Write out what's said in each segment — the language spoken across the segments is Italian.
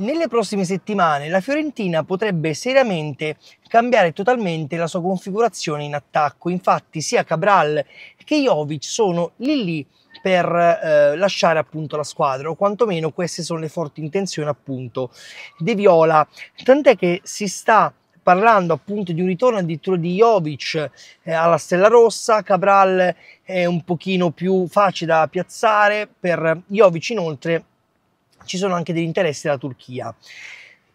Nelle prossime settimane la Fiorentina potrebbe seriamente cambiare totalmente la sua configurazione in attacco. Infatti sia Cabral che Jovic sono lì lì per eh, lasciare appunto la squadra o quantomeno queste sono le forti intenzioni appunto di Viola. Tant'è che si sta parlando appunto di un ritorno addirittura di Jovic eh, alla Stella Rossa, Cabral è un pochino più facile da piazzare, per Jovic inoltre ci sono anche degli interessi della Turchia.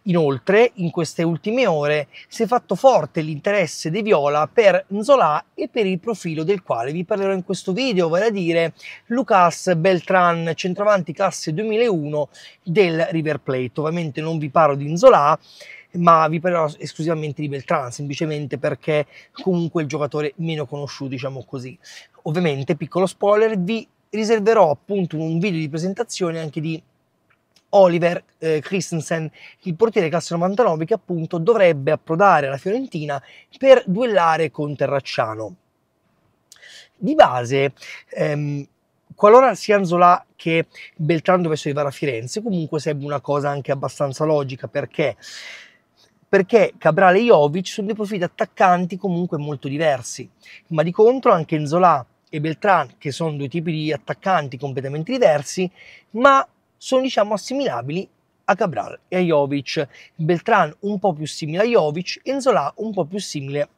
Inoltre, in queste ultime ore si è fatto forte l'interesse di Viola per Nzola e per il profilo del quale vi parlerò in questo video, vale a dire Lucas Beltran, centravanti classe 2001 del River Plate. Ovviamente non vi parlo di Nzola, ma vi parlerò esclusivamente di Beltran, semplicemente perché comunque è il giocatore meno conosciuto, diciamo così. Ovviamente, piccolo spoiler, vi riserverò appunto un video di presentazione anche di Oliver eh, Christensen, il portiere classe 99 che appunto dovrebbe approdare alla Fiorentina per duellare con Terracciano. Di base, ehm, qualora sia Anzola che Beltrán dovessero arrivare a Firenze, comunque sembra una cosa anche abbastanza logica perché perché Cabral e Jovic sono dei profili attaccanti comunque molto diversi, ma di contro anche Nzola e Beltrán, che sono due tipi di attaccanti completamente diversi, ma sono diciamo assimilabili a Cabral e a Jovic, Beltran un po' più simile a Jovic, Enzola un po' più simile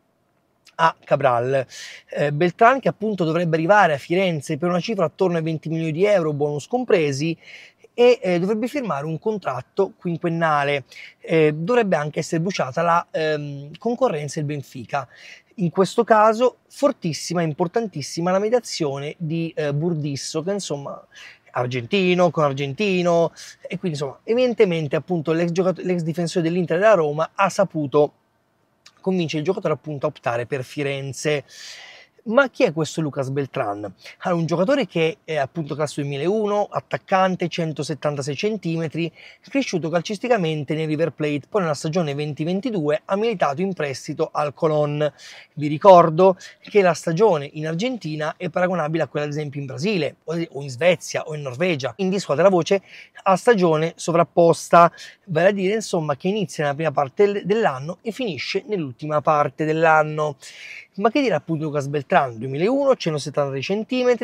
a Cabral. Eh, Beltran che appunto dovrebbe arrivare a Firenze per una cifra attorno ai 20 milioni di euro, bonus compresi, e eh, dovrebbe firmare un contratto quinquennale. Eh, dovrebbe anche essere bruciata la ehm, concorrenza del Benfica. In questo caso fortissima, importantissima la mediazione di eh, Burdisso che insomma argentino con argentino e quindi insomma evidentemente appunto l'ex, l'ex difensore dell'Inter della Roma ha saputo convincere il giocatore appunto a optare per Firenze ma chi è questo Lucas Beltran? Allora, ah, un giocatore che è eh, appunto classe 2001, attaccante, 176 cm, cresciuto calcisticamente nel River Plate, poi nella stagione 2022 ha militato in prestito al Colon. Vi ricordo che la stagione in Argentina è paragonabile a quella ad esempio in Brasile, o in Svezia, o in Norvegia, quindi squadra la voce a stagione sovrapposta, vale a dire insomma che inizia nella prima parte dell'anno e finisce nell'ultima parte dell'anno ma che dire appunto Lucas Beltran, 2001, 173 cm,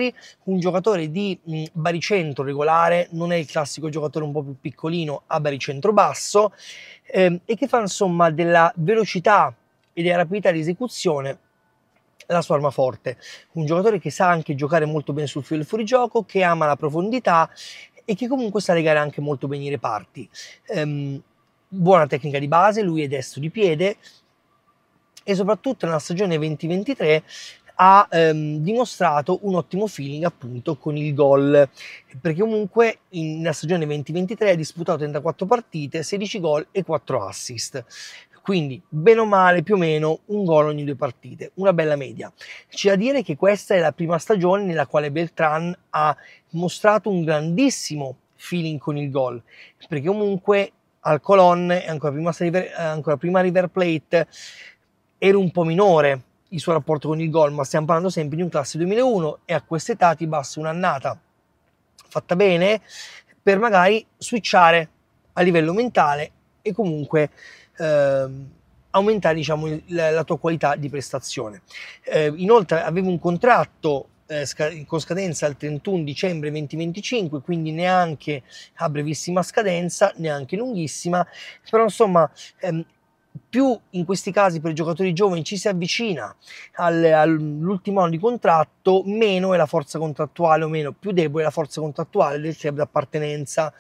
un giocatore di baricentro regolare, non è il classico giocatore un po' più piccolino a baricentro basso ehm, e che fa insomma della velocità e della rapidità di esecuzione la sua arma forte, un giocatore che sa anche giocare molto bene sul filo del fuorigioco, che ama la profondità e che comunque sa legare anche molto bene i reparti. Ehm, buona tecnica di base, lui è destro di piede, e soprattutto nella stagione 2023 ha ehm, dimostrato un ottimo feeling appunto con il gol perché comunque in, nella stagione 2023 ha disputato 34 partite, 16 gol e 4 assist quindi bene o male più o meno un gol ogni due partite, una bella media. C'è da dire che questa è la prima stagione nella quale Beltran ha mostrato un grandissimo feeling con il gol, perché comunque al Colonne e ancora prima, eh, ancora prima River Plate era un po' minore il suo rapporto con il gol, ma stiamo parlando sempre di un classe 2001 e a quest'età ti basta un'annata fatta bene per magari switchare a livello mentale e comunque eh, aumentare diciamo, il, la, tua qualità di prestazione. Eh, inoltre avevo un contratto eh, con scadenza al 31 dicembre 2025, quindi neanche a brevissima scadenza, neanche lunghissima, però insomma ehm, più in questi casi per i giocatori giovani ci si avvicina all'ultimo anno di contratto, meno è la forza contrattuale o meno più debole è la forza contrattuale del club d'appartenenza.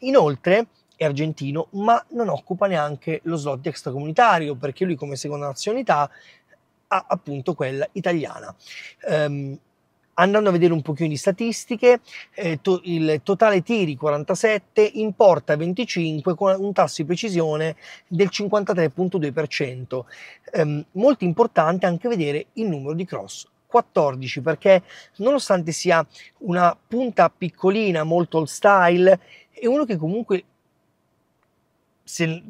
Inoltre è argentino, ma non occupa neanche lo slot extracomunitario perché lui come seconda nazionalità ha appunto quella italiana. Um, Andando a vedere un pochino di statistiche, eh, to- il totale tiri 47, in porta 25 con un tasso di precisione del 53.2%. Ehm, molto importante anche vedere il numero di cross 14 perché nonostante sia una punta piccolina molto old style è uno che comunque se,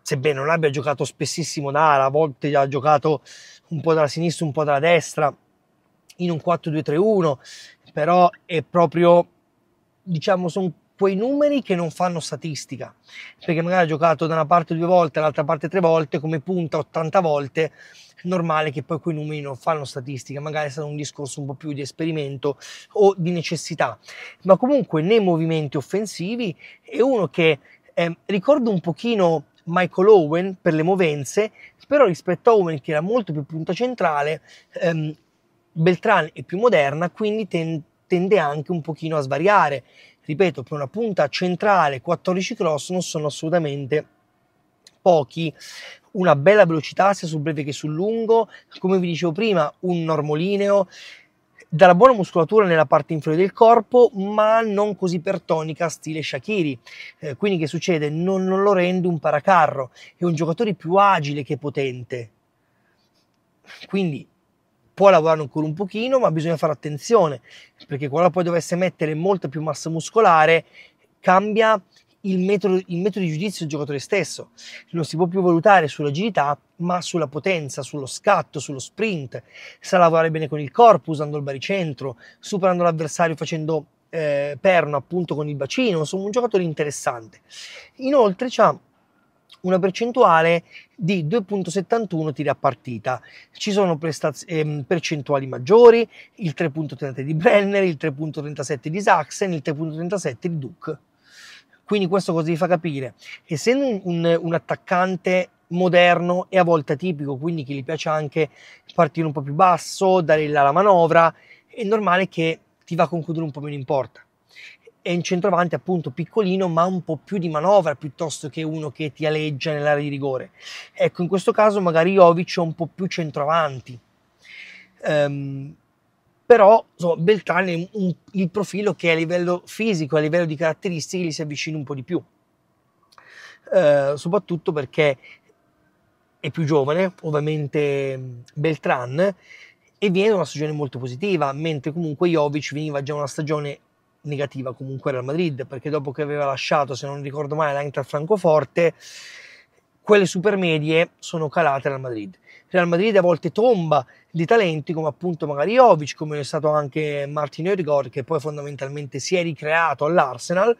sebbene non abbia giocato spessissimo da ala a volte ha giocato un po' dalla sinistra un po' dalla destra in un 4-2-3-1, però è proprio, diciamo, sono quei numeri che non fanno statistica, perché magari ha giocato da una parte due volte, dall'altra parte tre volte, come punta 80 volte, normale che poi quei numeri non fanno statistica, magari è stato un discorso un po' più di esperimento o di necessità, ma comunque nei movimenti offensivi è uno che eh, ricorda un pochino Michael Owen per le movenze, però rispetto a Owen che era molto più punta centrale, ehm, Beltran è più moderna, quindi ten- tende anche un pochino a svariare. Ripeto, per una punta centrale 14 cross non sono assolutamente pochi. Una bella velocità sia sul breve che sul lungo, come vi dicevo prima, un normolineo dalla buona muscolatura nella parte inferiore del corpo, ma non così pertonica stile Shakiri. Eh, quindi che succede? Non, non, lo rende un paracarro, è un giocatore più agile che potente. Quindi può lavorare ancora un pochino, ma bisogna fare attenzione, perché qualora poi dovesse mettere molta più massa muscolare, cambia il metodo, il metodo, di giudizio del giocatore stesso. Non si può più valutare sull'agilità, ma sulla potenza, sullo scatto, sullo sprint. Sa lavorare bene con il corpo, usando il baricentro, superando l'avversario facendo eh, perno appunto con il bacino. Insomma, un giocatore interessante. Inoltre, c'ha una percentuale di 2.71 tiri a partita. Ci sono prestaz- ehm, percentuali maggiori, il 3.30 di Brenner, il 3.37 di Saxen, il 3.37 di Duke. Quindi questo cosa vi fa capire? Essendo un, un, un attaccante moderno e a volte tipico, quindi che gli piace anche partire un po' più basso, dare la manovra, è normale che ti va a concludere un po' meno in porta è un centravanti appunto piccolino ma un po' più di manovra piuttosto che uno che ti aleggia nell'area di rigore. Ecco, in questo caso magari Jovic è un po' più centravanti. Um, però insomma, Beltrán è un, il profilo che a livello fisico, a livello di caratteristiche gli si avvicina un po' di più. Uh, soprattutto perché è più giovane, ovviamente Beltran, e viene una stagione molto positiva, mentre comunque Jovic veniva già una stagione negativa comunque Real Madrid, perché dopo che aveva lasciato, se non ricordo male, l'Eintracht Francoforte, quelle supermedie sono calate Real Madrid. Real Madrid a volte tomba di talenti come appunto magari Jovic, come è stato anche Martin Odegaard, che poi fondamentalmente si è ricreato all'Arsenal,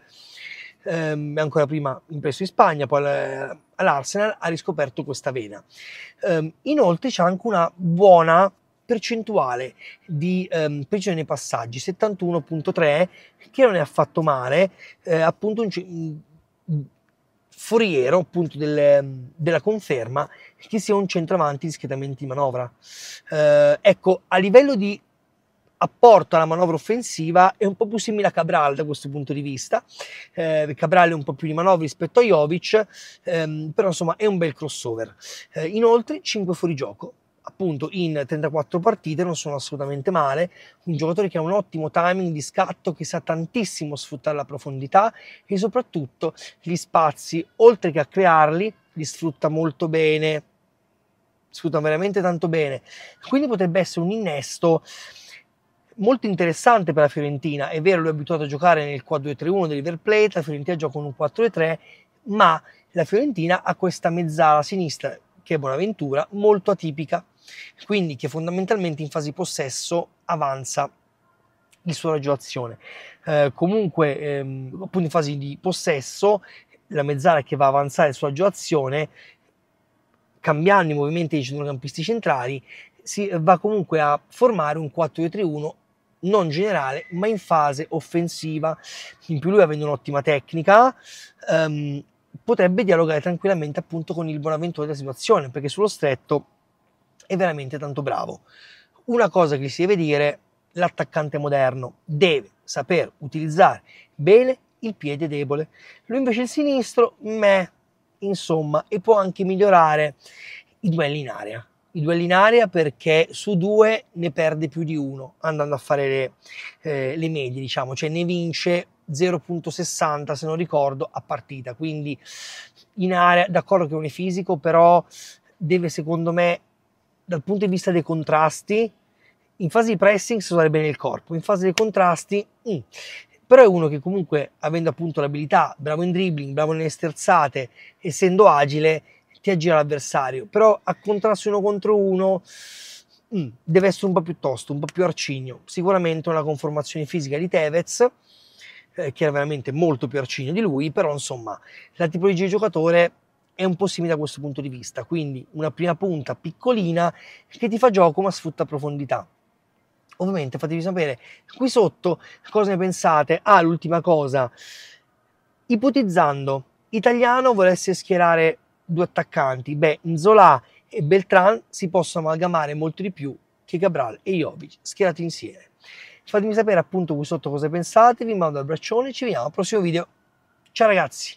ehm, ancora prima impresso in Spagna, poi all'Arsenal ha riscoperto questa vena. Ehm, inoltre c'è anche una buona percentuale di ehm, precisione nei passaggi, 71.3, che non è affatto male, eh, appunto un, foriero appunto del, della conferma che sia un centravanti discretamente in manovra. Eh, ecco, a livello di apporto alla manovra offensiva è un po' più simile a Cabral da questo punto di vista. Eh, Cabral è un po' più di manovra rispetto a Jovic, ehm, però insomma è un bel crossover. Eh, inoltre 5 fuorigioco, appunto in 34 partite non sono assolutamente male, un giocatore che ha un ottimo timing di scatto, che sa tantissimo sfruttare la profondità e soprattutto gli spazi, oltre che a crearli, li sfrutta molto bene, sfrutta veramente tanto bene, quindi potrebbe essere un innesto molto interessante per la Fiorentina, è vero lui è abituato a giocare nel 4-2-3-1 del River Plate, la Fiorentina gioca con un 4-3, ma la Fiorentina ha questa mezzala sinistra che è Bonaventura, molto atipica quindi che fondamentalmente in fase di possesso avanza il suo raggio d'azione. Eh, comunque, ehm, appunto in fase di possesso, la mezzala che va a avanzare il suo raggio d'azione, cambiando i movimenti dei centrocampisti centrali, si va comunque a formare un 4 3 1 non generale, ma in fase offensiva. In più lui avendo un'ottima tecnica, ehm, potrebbe dialogare tranquillamente appunto con il Bonaventura della situazione, perché sullo stretto è veramente tanto bravo. Una cosa che si deve dire, l'attaccante moderno deve saper utilizzare bene il piede debole. Lui invece il sinistro, meh, insomma, e può anche migliorare i duelli in area. I duelli in area perché su due ne perde più di uno andando a fare le, eh, le medie, diciamo, cioè ne vince 0.60 se non ricordo a partita quindi in area d'accordo che non è fisico però deve secondo me dal punto di vista dei contrasti, in fase di pressing si usare bene il corpo, in fase dei contrasti, mm. però è uno che comunque, avendo appunto l'abilità, bravo in dribbling, bravo nelle sterzate, essendo agile, ti aggira l'avversario, però a contrasto uno contro uno mm, deve essere un po' più tosto, un po' più arcigno, sicuramente una conformazione fisica di Tevez, eh, che era veramente molto più arcigno di lui, però insomma la tipologia di giocatore è un po' simile a questo punto di vista, quindi una prima punta piccolina che ti fa gioco ma sfrutta profondità. Ovviamente fatevi sapere qui sotto cosa ne pensate. Ah, l'ultima cosa, ipotizzando italiano volesse schierare due attaccanti, beh, Zola e Beltran si possono amalgamare molto di più che Cabral e Jovic schierati insieme. Fatemi sapere appunto qui sotto cosa pensate, vi mando un abbraccione, ci vediamo al prossimo video. Ciao ragazzi!